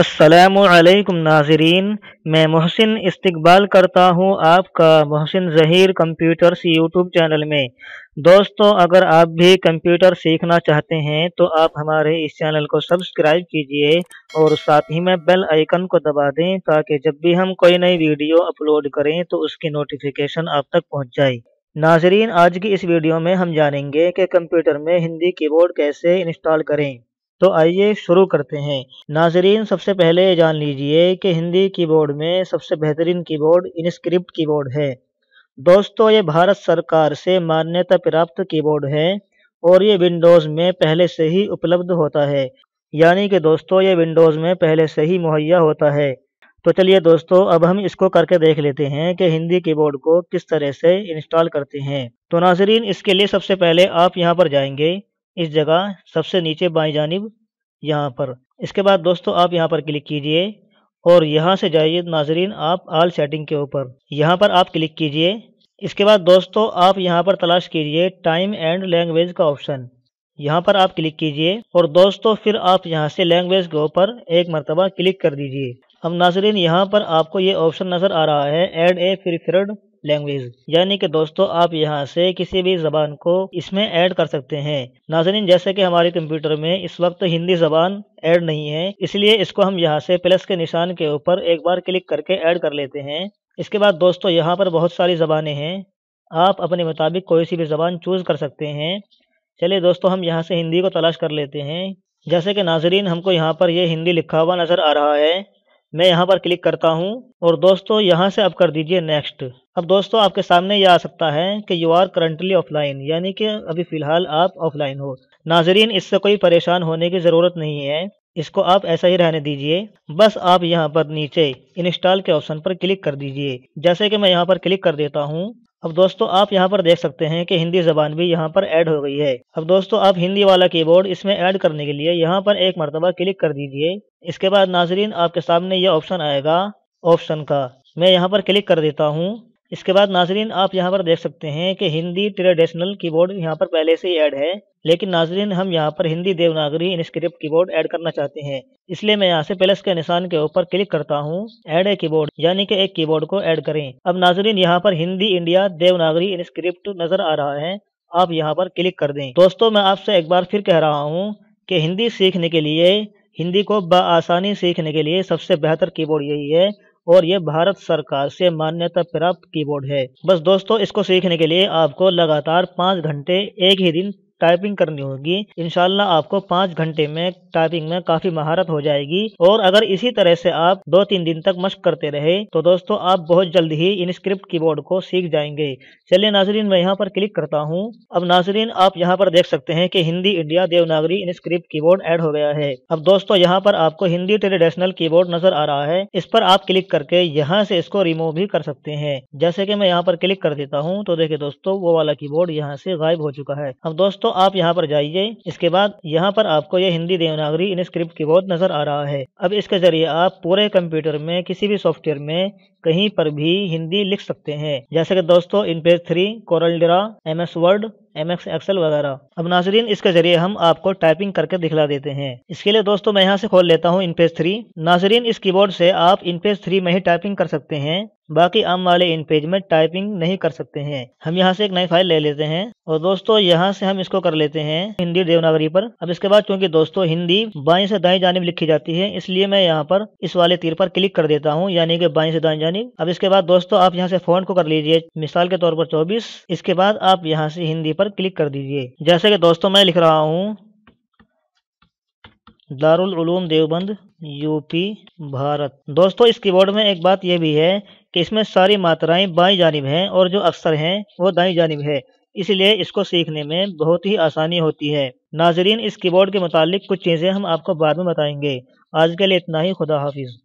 असलकम नाजरीन मैं मोहसिन इस्तकबाल करता हूँ आपका Mohsin Zaheer computers YouTube channel में दोस्तों अगर आप भी कंप्यूटर सीखना चाहते हैं तो आप हमारे इस चैनल को सब्सक्राइब कीजिए और साथ ही में बेल आइकन को दबा दें ताकि जब भी हम कोई नई वीडियो अपलोड करें तो उसकी नोटिफिकेशन आप तक पहुँच जाए नाजरीन आज की इस वीडियो में हम जानेंगे कि कंप्यूटर में हिंदी कीबोर्ड कैसे इंस्टॉल करें तो आइए शुरू करते हैं नाजरीन सबसे पहले जान लीजिए कि हिंदी कीबोर्ड में सबसे बेहतरीन कीबोर्ड इनस्क्रिप्ट कीबोर्ड है दोस्तों ये भारत सरकार से मान्यता प्राप्त कीबोर्ड है और ये विंडोज़ में पहले से ही उपलब्ध होता है यानी कि दोस्तों ये विंडोज़ में पहले से ही मुहैया होता है तो चलिए दोस्तों अब हम इसको करके देख लेते हैं कि हिंदी कीबोर्ड को किस तरह से इंस्टॉल करते हैं तो नाजरीन इसके लिए सबसे पहले आप यहाँ पर जाएंगे इस जगह सबसे नीचे बाई जानब यहाँ पर इसके बाद दोस्तों आप यहाँ पर क्लिक कीजिए और यहाँ से जाइए नाजरीन आप आल सेटिंग के ऊपर यहाँ पर आप क्लिक कीजिए इसके बाद दोस्तों आप यहाँ पर तलाश कीजिए टाइम एंड लैंग्वेज का ऑप्शन यहाँ पर आप क्लिक कीजिए और दोस्तों फिर आप यहाँ से लैंग्वेज के ऊपर एक मरतबा क्लिक कर दीजिए अब नाजरीन यहाँ पर आपको ये ऑप्शन नज़र आ रहा है एड ए फिर लैंग्वेज यानी कि दोस्तों आप यहाँ से किसी भी जबान को इसमें ऐड कर सकते हैं नाजरीन जैसे कि हमारे कंप्यूटर में इस वक्त हिंदी जबान ऐड नहीं है इसलिए इसको हम यहाँ से प्लस के निशान के ऊपर एक बार क्लिक करके ऐड कर लेते हैं इसके बाद दोस्तों यहाँ पर बहुत सारी ज़बानें हैं आप अपने मुताबिक कोई सी भी ज़बान चूज़ कर सकते हैं चलिए दोस्तों हम यहाँ से हिंदी को तलाश कर लेते हैं जैसे कि नाजरीन हमको यहाँ पर यह हिंदी लिखा हुआ नज़र आ रहा है मैं यहाँ पर क्लिक करता हूँ और दोस्तों यहाँ से आप कर दीजिए नेक्स्ट अब दोस्तों आपके सामने यह आ सकता है कि यू आर करंटली ऑफलाइन यानी कि अभी फ़िलहाल आप ऑफलाइन हो नाजरीन इससे कोई परेशान होने की ज़रूरत नहीं है इसको आप ऐसा ही रहने दीजिए बस आप यहाँ पर नीचे इंस्टॉल के ऑप्शन पर क्लिक कर दीजिए जैसे कि मैं यहाँ पर क्लिक कर देता हूँ अब दोस्तों आप यहाँ पर देख सकते हैं कि हिंदी जबान भी यहाँ पर ऐड हो गई है अब दोस्तों आप हिंदी वाला कीबोर्ड इसमें ऐड करने के लिए यहाँ पर एक मरतबा क्लिक कर दीजिए इसके बाद नाजरीन आपके सामने यह ऑप्शन आएगा ऑप्शन का मैं यहाँ पर क्लिक कर देता हूँ इसके बाद नाजरीन आप यहाँ पर देख सकते हैं कि हिंदी ट्रेडिशनल कीबोर्ड यहाँ पर पहले से ही ऐड है लेकिन नाजरीन हम यहाँ पर Hindi Devanagari InScript keyboard add करना चाहते हैं इसलिए मैं यहाँ से प्लस के निशान के ऊपर क्लिक करता हूँ ऐड ए कीबोर्ड यानी कि एक कीबोर्ड को ऐड करें अब नाजरीन यहाँ पर Hindi India Devanagari InScript नजर आ रहा है आप यहाँ पर क्लिक कर दें दोस्तों मैं आपसे एक बार फिर कह रहा हूँ कि हिंदी सीखने के लिए हिंदी को बसानी सीखने के लिए सबसे बेहतर कीबोर्ड यही है और ये भारत सरकार से मान्यता प्राप्त कीबोर्ड है बस दोस्तों इसको सीखने के लिए आपको लगातार पाँच घंटे एक ही दिन टाइपिंग करनी होगी इनशाला आपको पाँच घंटे में टाइपिंग में काफ़ी महारत हो जाएगी और अगर इसी तरह से आप दो तीन दिन तक मश्क करते रहे तो दोस्तों आप बहुत जल्द ही इन स्क्रिप्ट कीबोर्ड को सीख जाएंगे चलिए नाजरीन मैं यहाँ पर क्लिक करता हूँ अब नाजरीन आप यहाँ पर देख सकते हैं कि Hindi India Devanagari InScript keyboard हो गया है अब दोस्तों यहाँ पर आपको हिंदी ट्रेडिशनल की नजर आ रहा है इस पर आप क्लिक करके यहाँ से इसको रिमूव भी कर सकते हैं जैसे कि मैं यहाँ पर क्लिक कर देता हूँ तो देखिए दोस्तों वो वाला कीबोर्ड यहाँ से गायब हो चुका है अब दोस्तों आप यहाँ पर जाइए इसके बाद यहाँ पर आपको ये हिंदी देवनागरी इन स्क्रिप्ट की बहुत नजर आ रहा है अब इसके जरिए आप पूरे कंप्यूटर में किसी भी सॉफ्टवेयर में कहीं पर भी हिंदी लिख सकते हैं जैसे कि दोस्तों InPage three CorelDRAW M S word M X Excel वगैरह अब नाजरीन इसके जरिए हम आपको टाइपिंग करके दिखला देते हैं इसके लिए दोस्तों मैं यहाँ से खोल लेता हूँ इनपेज थ्री नाजरीन इस कीबोर्ड से आप इनपेज थ्री में ही टाइपिंग कर सकते हैं बाकी आम वाले इन पेज में टाइपिंग नहीं कर सकते हैं हम यहाँ से एक नई फाइल ले लेते हैं और दोस्तों यहाँ से हम इसको कर लेते हैं हिंदी देवनागरी पर अब इसके बाद क्योंकि दोस्तों हिंदी बाई से दाई जानब लिखी जाती है इसलिए मैं यहाँ पर इस वाले तीर पर क्लिक कर देता हूँ यानी कि बाई से दाई जानब अब इसके बाद दोस्तों आप यहाँ से फोन को कर लीजिए मिसाल के तौर पर चौबीस इसके बाद आप यहाँ से हिंदी पर पर क्लिक कर दीजिए जैसे कि दोस्तों मैं लिख रहा हूँ दारुल उलूम देवबंद यूपी भारत दोस्तों इस कीबोर्ड में एक बात यह भी है कि इसमें सारी मात्राएं बाई जानब हैं और जो अक्सर हैं वो दाई जानब है इसलिए इसको सीखने में बहुत ही आसानी होती है नाजरीन इस कीबोर्ड के मुतालिक कुछ चीज़ें हम आपको बाद में बताएंगे आज के लिए इतना ही खुदा हाफिज़